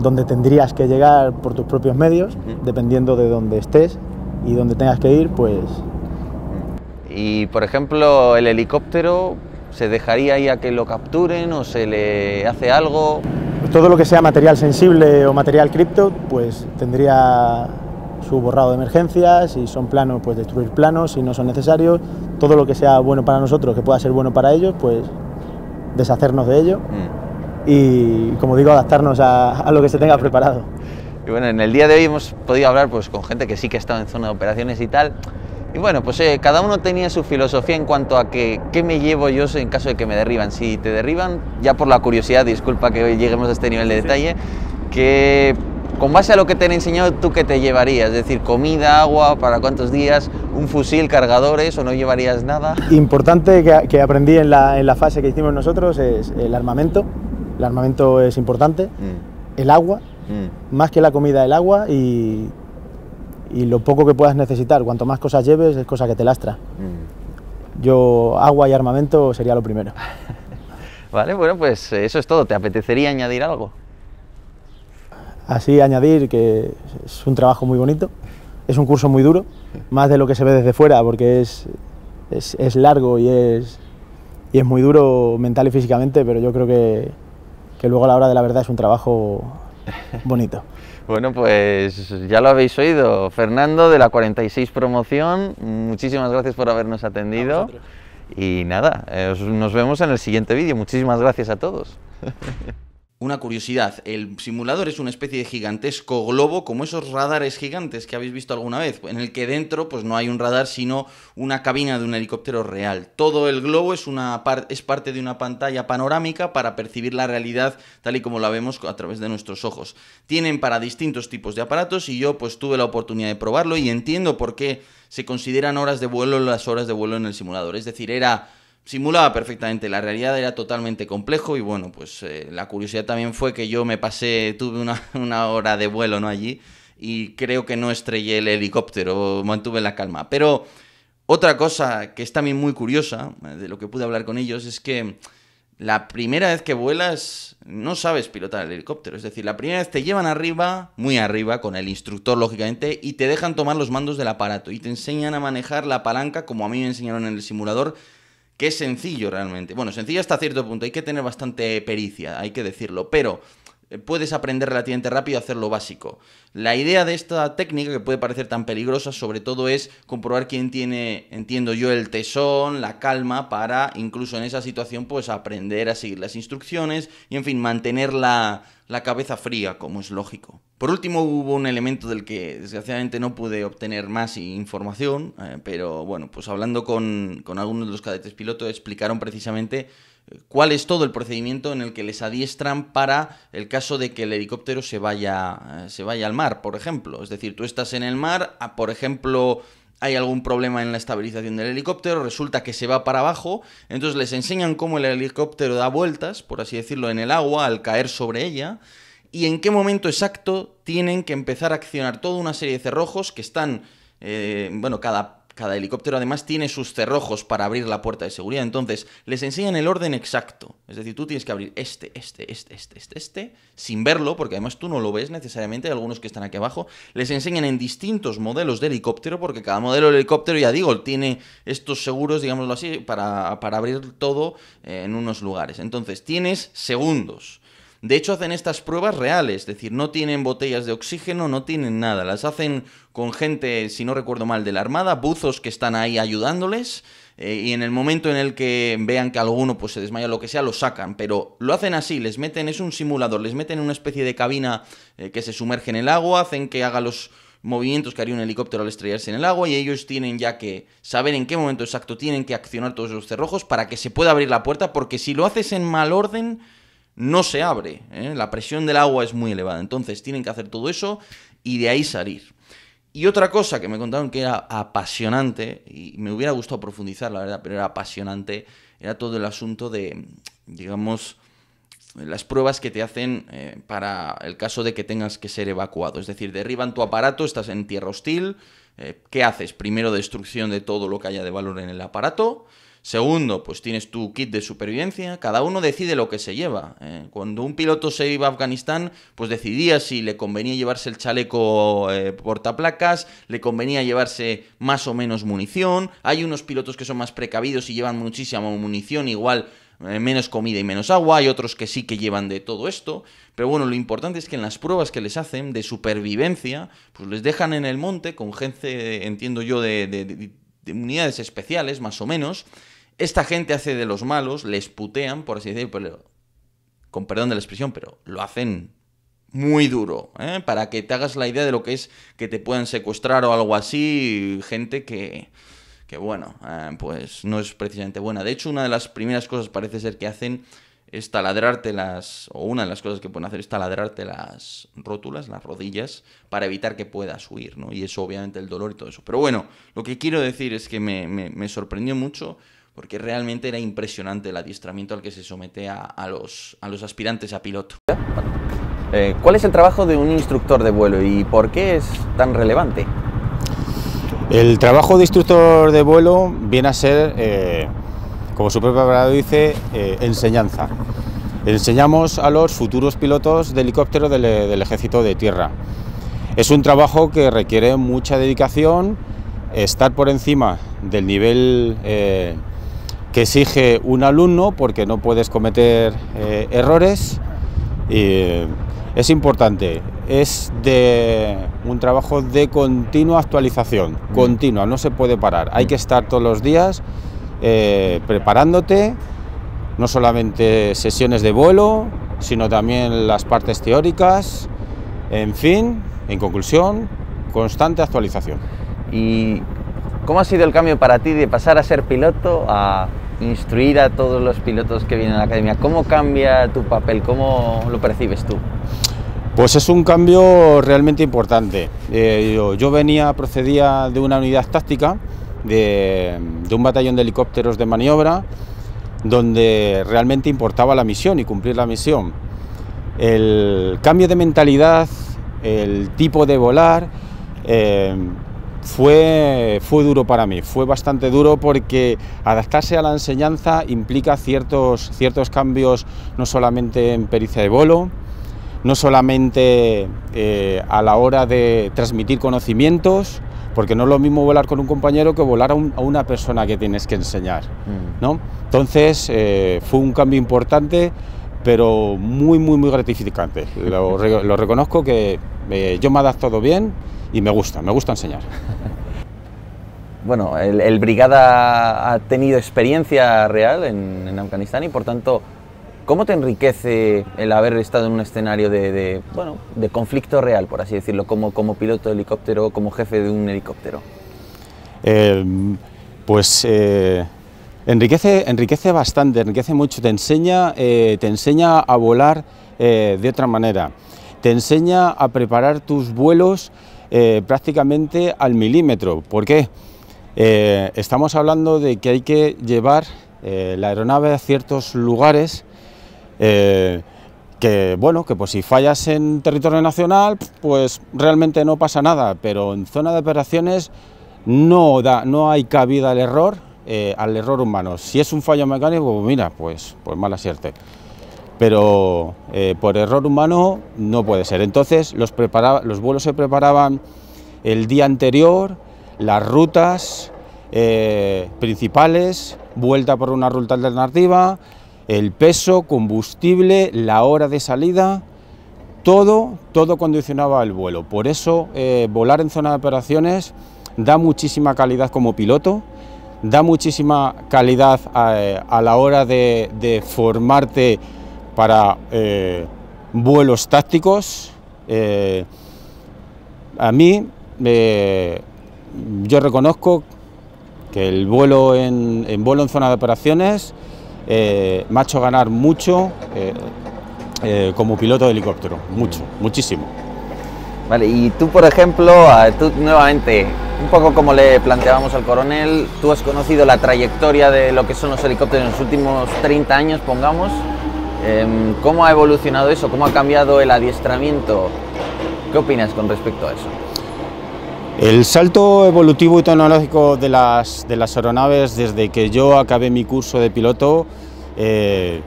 donde tendrías que llegar por tus propios medios, dependiendo de dónde estés y dónde tengas que ir, pues...
Y por ejemplo, el helicóptero, ¿se dejaría ahí a que lo capturen o se le hace algo?
todo lo que sea material sensible o material cripto, pues tendría su borrado de emergencias, si son planos, pues destruir planos, si no son necesarios, todo lo que sea bueno para nosotros, que pueda ser bueno para ellos, pues deshacernos de ello mm. y, como digo, adaptarnos a, lo que se tenga preparado.
Y bueno, en el día de hoy hemos podido hablar pues, con gente que sí que ha estado en zona de operaciones y tal, y bueno, pues eh, cada uno tenía su filosofía en cuanto a qué me llevo yo en caso de que me derriban. Si te derriban, ya por la curiosidad, disculpa que lleguemos a este nivel de detalle, que con base a lo que te han enseñado, ¿tú qué te llevarías? Es decir, comida, agua, para cuántos días, un fusil, cargadores o no llevarías nada.
Importante que, aprendí en la, fase que hicimos nosotros es el armamento. El armamento es importante. Mm. El agua, mm. más que la comida, el agua y y lo poco que puedas necesitar. Cuanto más cosas lleves es cosa que te lastra. Mm. Yo agua y armamento sería lo primero.
vale, bueno, pues eh, eso es todo. ¿Te apetecería añadir algo?
Así añadir que es un trabajo muy bonito, es un curso muy duro, más de lo que se ve desde fuera, porque es, es, largo y es, y es muy duro mental y físicamente, pero yo creo que, que luego a la hora de la verdad es un trabajo bonito.
Bueno, pues ya lo habéis oído. Fernando de la 46 Promoción, muchísimas gracias por habernos atendido. Y nada, eh, nos vemos en el siguiente vídeo. Muchísimas gracias a todos. Una curiosidad, el simulador es una especie de gigantesco globo, como esos radares gigantes que habéis visto alguna vez, en el que dentro pues no hay un radar, sino una cabina de un helicóptero real. Todo el globo es, una es parte de una pantalla panorámica para percibir la realidad tal y como la vemos a través de nuestros ojos. Tienen para distintos tipos de aparatos y yo pues tuve la oportunidad de probarlo y entiendo por qué se consideran horas de vuelo las horas de vuelo en el simulador. Es decir, era simulaba perfectamente la realidad, era totalmente complejo y bueno, pues eh, la curiosidad también fue que yo me pasé, tuve una, hora de vuelo ¿no? allí y creo que no estrellé el helicóptero, mantuve la calma. Pero otra cosa que es también muy curiosa, eh, de lo que pude hablar con ellos, es que la primera vez que vuelas no sabes pilotar el helicóptero, es decir, la primera vez te llevan arriba, muy arriba, con el instructor lógicamente, y te dejan tomar los mandos del aparato y te enseñan a manejar la palanca como a mí me enseñaron en el simulador que es sencillo realmente. Bueno, sencillo hasta cierto punto, hay que tener bastante pericia, hay que decirlo, pero eh, puedes aprender relativamente rápido a hacer lo básico. La idea de esta técnica, que puede parecer tan peligrosa, sobre todo es comprobar quién tiene, entiendo yo, el tesón, la calma, para incluso en esa situación, pues aprender a seguir las instrucciones y, en fin, mantener la, cabeza fría, como es lógico. Por último, hubo un elemento del que desgraciadamente no pude obtener más información, eh, pero bueno, pues hablando con, con algunos de los cadetes piloto explicaron precisamente cuál es todo el procedimiento en el que les adiestran para el caso de que el helicóptero se vaya, eh, se vaya al mar, por ejemplo. Es decir, tú estás en el mar, ah, por ejemplo, hay algún problema en la estabilización del helicóptero, resulta que se va para abajo, entonces les enseñan cómo el helicóptero da vueltas, por así decirlo, en el agua al caer sobre ella, y en qué momento exacto tienen que empezar a accionar toda una serie de cerrojos que están, eh, bueno, cada cada helicóptero además tiene sus cerrojos para abrir la puerta de seguridad, entonces les enseñan el orden exacto. Es decir, tú tienes que abrir este, este, este, este, este, este, sin verlo, porque además tú no lo ves necesariamente, algunos que están aquí abajo. Les enseñan en distintos modelos de helicóptero, porque cada modelo de helicóptero, ya digo, tiene estos seguros, digámoslo así, para, para abrir todo eh, en unos lugares. Entonces, tienes segundos de hecho, hacen estas pruebas reales, es decir, no tienen botellas de oxígeno, no tienen nada. Las hacen con gente, si no recuerdo mal, de la Armada, buzos que están ahí ayudándoles. Eh, y en el momento en el que vean que alguno pues, se desmaya o lo que sea, lo sacan. Pero lo hacen así, les meten, es un simulador, les meten en una especie de cabina eh, que se sumerge en el agua, hacen que haga los movimientos que haría un helicóptero al estrellarse en el agua y ellos tienen ya que saber en qué momento exacto tienen que accionar todos los cerrojos para que se pueda abrir la puerta, porque si lo haces en mal orden no se abre. ¿eh? La presión del agua es muy elevada. Entonces tienen que hacer todo eso y de ahí salir. Y otra cosa que me contaron que era apasionante, y me hubiera gustado profundizar, la verdad, pero era apasionante, era todo el asunto de, digamos, las pruebas que te hacen eh, para el caso de que tengas que ser evacuado. Es decir, derriban tu aparato, estás en tierra hostil, eh, ¿qué haces? Primero destrucción de todo lo que haya de valor en el aparato, Segundo, pues tienes tu kit de supervivencia, cada uno decide lo que se lleva. ¿eh? cuando un piloto se iba a Afganistán, pues decidía si le convenía llevarse el chaleco eh, portaplacas, le convenía llevarse más o menos munición. Hay unos pilotos que son más precavidos y llevan muchísima munición, igual eh, menos comida y menos agua, hay otros que sí que llevan de todo esto, pero bueno, lo importante es que en las pruebas que les hacen de supervivencia, pues les dejan en el monte con gente, entiendo yo, de unidades especiales, más o menos, esta gente hace de los malos, les putean, por así decirlo, pero, con perdón de la expresión, pero lo hacen muy duro, ¿eh? para que te hagas la idea de lo que es que te puedan secuestrar o algo así, gente que, que bueno, eh, pues no es precisamente buena. De hecho, una de las primeras cosas parece ser que hacen es taladrarte las, o una de las cosas que pueden hacer es taladrarte las rótulas, las rodillas, para evitar que puedas huir, ¿no? Y eso obviamente el dolor y todo eso. Pero bueno, lo que quiero decir es que me sorprendió mucho porque realmente era impresionante el adiestramiento al que se somete a, los, aspirantes a piloto. Eh, ¿Cuál es el trabajo de un instructor de vuelo y por qué es tan relevante?
El trabajo de instructor de vuelo viene a ser, eh, como su propio palabra dice, eh, enseñanza. Enseñamos a los futuros pilotos de helicóptero del, ejército de tierra. Es un trabajo que requiere mucha dedicación, estar por encima del nivel que exige un alumno porque no puedes cometer eh, errores. Y eh, es importante, es de un trabajo de continua actualización, mm. continua, no se puede parar. Hay mm. que estar todos los días eh, preparándote, no solamente sesiones de vuelo, sino también las partes teóricas, en fin, en conclusión, constante actualización. ¿Y
cómo ha sido el cambio para ti de pasar a ser piloto a instruir a todos los pilotos que vienen a la academia. ¿Cómo cambia tu papel? ¿Cómo lo percibes tú?
Pues es un cambio realmente importante. Eh, yo, venía, procedía de una unidad táctica, de, un batallón de helicópteros de maniobra, donde realmente importaba la misión y cumplir la misión. El cambio de mentalidad, el tipo de volar, eh, fue, fue duro para mí, fue bastante duro porque adaptarse a la enseñanza implica ciertos, ciertos cambios no solamente en pericia de vuelo... no solamente eh, a la hora de transmitir conocimientos, porque no es lo mismo volar con un compañero que volar a, una persona que tienes que enseñar. Mm. ¿no? Entonces eh, fue un cambio importante, pero muy, muy, muy gratificante. Lo, reconozco que eh, yo me he adaptado bien y me gusta, me gusta enseñar. Bueno, el, Brigada ha tenido experiencia real en,
Afganistán y por tanto, ¿cómo te enriquece el haber estado en un escenario de, conflicto real, por así decirlo, como, como piloto de helicóptero, como jefe de un helicóptero?
Eh, pues eh, enriquece, enriquece bastante, enriquece mucho, te enseña, eh, te enseña a volar de otra manera, te enseña a preparar tus vuelos eh, prácticamente al milímetro. ¿Por qué? Eh, estamos hablando de que hay que llevar eh, la aeronave a ciertos lugares que, bueno, que pues si fallas en territorio nacional, pues realmente no pasa nada, pero en zona de operaciones no, da, no hay cabida al error, al error humano. Si es un fallo mecánico, pues mira, pues, pues, mala suerte pero eh, por error humano no puede ser. Entonces los, los vuelos se preparaban el día anterior, las rutas eh, principales, vuelta por una ruta alternativa, el peso, combustible, la hora de salida, todo, todo condicionaba el vuelo. Por eso eh, volar en zona de operaciones da muchísima calidad como piloto, da muchísima calidad a, la hora de formarte para eh, vuelos tácticos. Eh, a mí, eh, yo reconozco que el vuelo en, en, vuelo en zona de operaciones me ha hecho ganar mucho como piloto de helicóptero, mucho, mm. muchísimo. Vale, y tú, por ejemplo, tú nuevamente, un poco como le
planteábamos al coronel, tú has conocido la trayectoria de lo que son los helicópteros en los últimos 30 años, pongamos. Em, ¿Cómo ha evolucionado eso? ¿Cómo ha cambiado el adiestramiento? ¿Qué opinas con respecto a eso?
El salto evolutivo y tecnológico de las, de las aeronaves desde que yo acabé mi curso de piloto eh,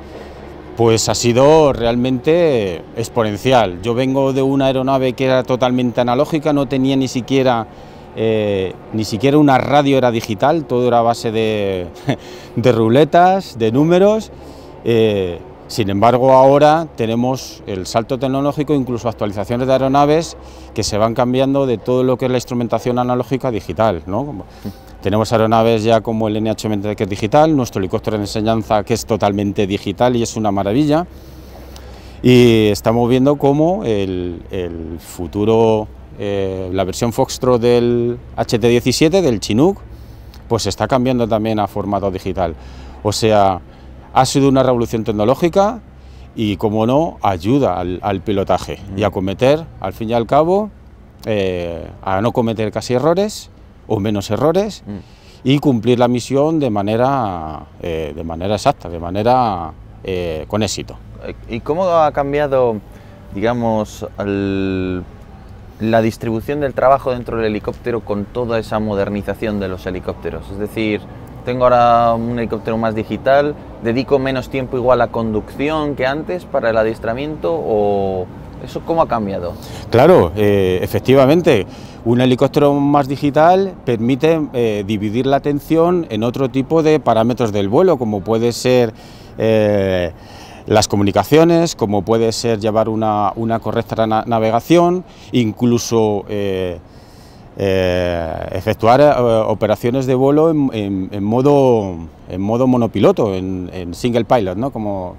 pues ha sido realmente exponencial. Yo vengo de una aeronave que era totalmente analógica, no tenía ni siquiera eh, ni siquiera una radio era digital, todo era base de, ruletas, de números. Eh, sin embargo, ahora tenemos el salto tecnológico, incluso actualizaciones de aeronaves que se van cambiando de todo lo que es la instrumentación analógica digital. Tenemos aeronaves ya como el nh que es digital, nuestro helicóptero de enseñanza que es totalmente digital y es una maravilla. Y estamos viendo cómo el, futuro, eh, la versión Foxtrot del HT-17, del Chinook, pues está cambiando también a formato digital. O sea, ha sido una revolución tecnológica y, como no, ayuda al, pilotaje y a mm. cometer, al fin y al cabo, eh, a no cometer casi errores o menos errores mm. y cumplir la misión de manera, eh, de manera exacta, de manera eh, con éxito. ¿Y cómo ha cambiado, digamos,
la distribución del trabajo dentro del helicóptero con toda esa modernización de los helicópteros? Es decir, tengo ahora un helicóptero más digital, dedico menos tiempo igual a conducción que antes para el adiestramiento o eso cómo ha
cambiado. Claro, eh, efectivamente, un helicóptero más digital permite eh, dividir la atención en otro tipo de parámetros del vuelo, como puede ser eh, las comunicaciones, como puede ser llevar una, correcta navegación, incluso eh, efectuar eh, operaciones de vuelo en, modo, en modo monopiloto, en, single pilot, ¿no? Como,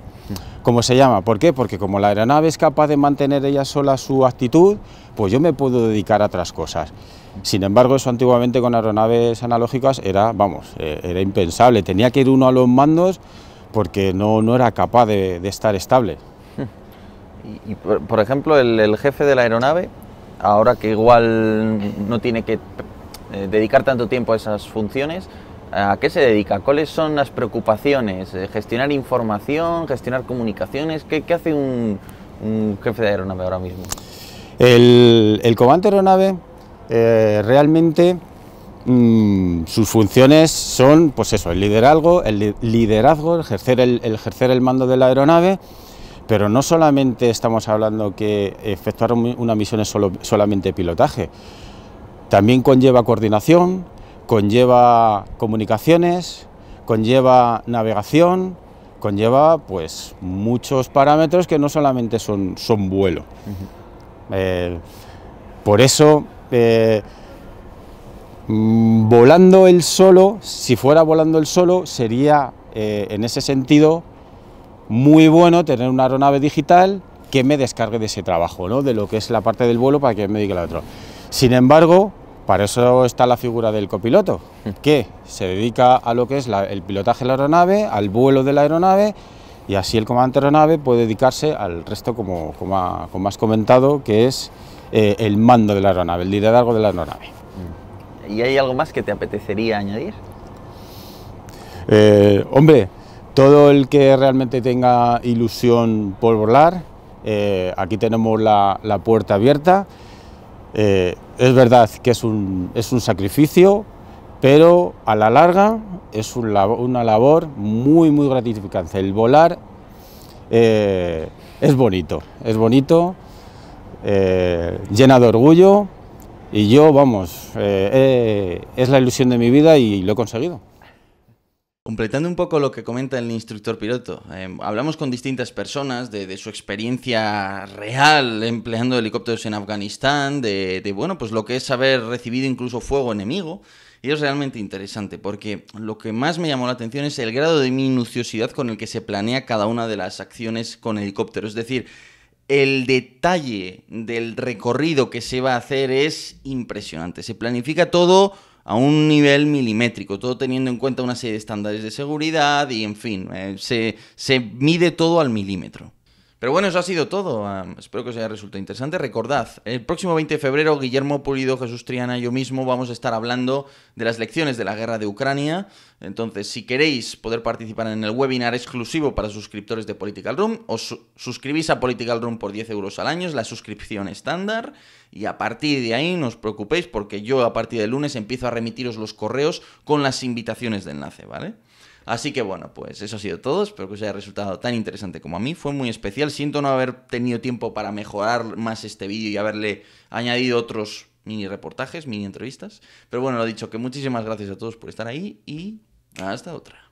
como se llama. ¿Por qué? Porque como la aeronave es capaz de mantener ella sola su actitud, pues yo me puedo dedicar a otras cosas. Sin embargo, eso antiguamente con aeronaves analógicas era, vamos, eh, era impensable. Tenía que ir uno a los mandos porque no, no era capaz de, estar estable.
Y, por, ejemplo, el, jefe de la aeronave, ahora que igual no tiene que eh, dedicar tanto tiempo a esas funciones, eh, ¿A qué se dedica? ¿Cuáles son las preocupaciones? Eh, ¿Gestionar información? ¿Gestionar comunicaciones? ¿Qué, hace un, jefe de aeronave ahora mismo?
El, el aeronave realmente mm, sus funciones son pues eso, el liderazgo, el liderazgo, el ejercer el mando de la aeronave pero no solamente estamos hablando que efectuar una misión es solo, solamente pilotaje, también conlleva coordinación, conlleva comunicaciones, conlleva navegación, conlleva pues muchos parámetros que no solamente son, son vuelo. Eh, por eso, eh, mm, volando el solo, si fuera volando el solo, sería eh, en ese sentido muy bueno tener una aeronave digital que me descargue de ese trabajo, ¿no? de lo que es la parte del vuelo para que me diga la otro. Sin embargo, para eso está la figura del copiloto, hmm. que se dedica a lo que es el pilotaje de la aeronave, al vuelo de la aeronave, y así el comandante de aeronave puede dedicarse al resto, como, has comentado, que es eh, el mando de la aeronave, el liderazgo de la aeronave.
Hmm. ¿Y hay algo más que te apetecería añadir?
Eh, hombre, todo el que realmente tenga ilusión por volar, eh, aquí tenemos la, puerta abierta. Eh, es verdad que es un, sacrificio, pero a la larga es una labor muy, muy gratificante. El volar eh, es bonito, es bonito, llena de orgullo y yo, vamos, es la ilusión de mi vida y lo he conseguido.
Completando un poco lo que comenta
el instructor piloto,
eh, hablamos con distintas personas de, su experiencia real empleando helicópteros en Afganistán, de, bueno, pues lo que es haber recibido incluso fuego enemigo. Y es realmente interesante porque lo que más me llamó la atención es el grado de minuciosidad con el que se planea cada una de las acciones con helicóptero. Es decir, el detalle del recorrido que se va a hacer es impresionante. Se planifica todo a un nivel milimétrico, todo teniendo en cuenta una serie de estándares de seguridad y, en fin, eh, se, se mide todo al milímetro. Pero bueno, eso ha sido todo. espero que os haya resultado interesante. Recordad, el próximo 20 de febrero, Guillermo Pulido, Jesús Triana y yo mismo vamos a estar hablando de las lecciones de la guerra de Ucrania. Entonces, si queréis poder participar en el webinar exclusivo para suscriptores de Political Room, os suscribís a Political Room por 10 euros al año, es la suscripción estándar. Y a partir de ahí, no os preocupéis, porque yo a partir del lunes empiezo a remitiros los correos con las invitaciones de enlace, ¿vale? Así que bueno, pues eso ha sido todo. Espero que os haya resultado tan interesante como a mí. Fue muy especial. Siento no haber tenido tiempo para mejorar más este vídeo y haberle añadido otros mini reportajes, mini entrevistas. Pero bueno, lo dicho, que muchísimas gracias a todos por estar ahí y hasta otra.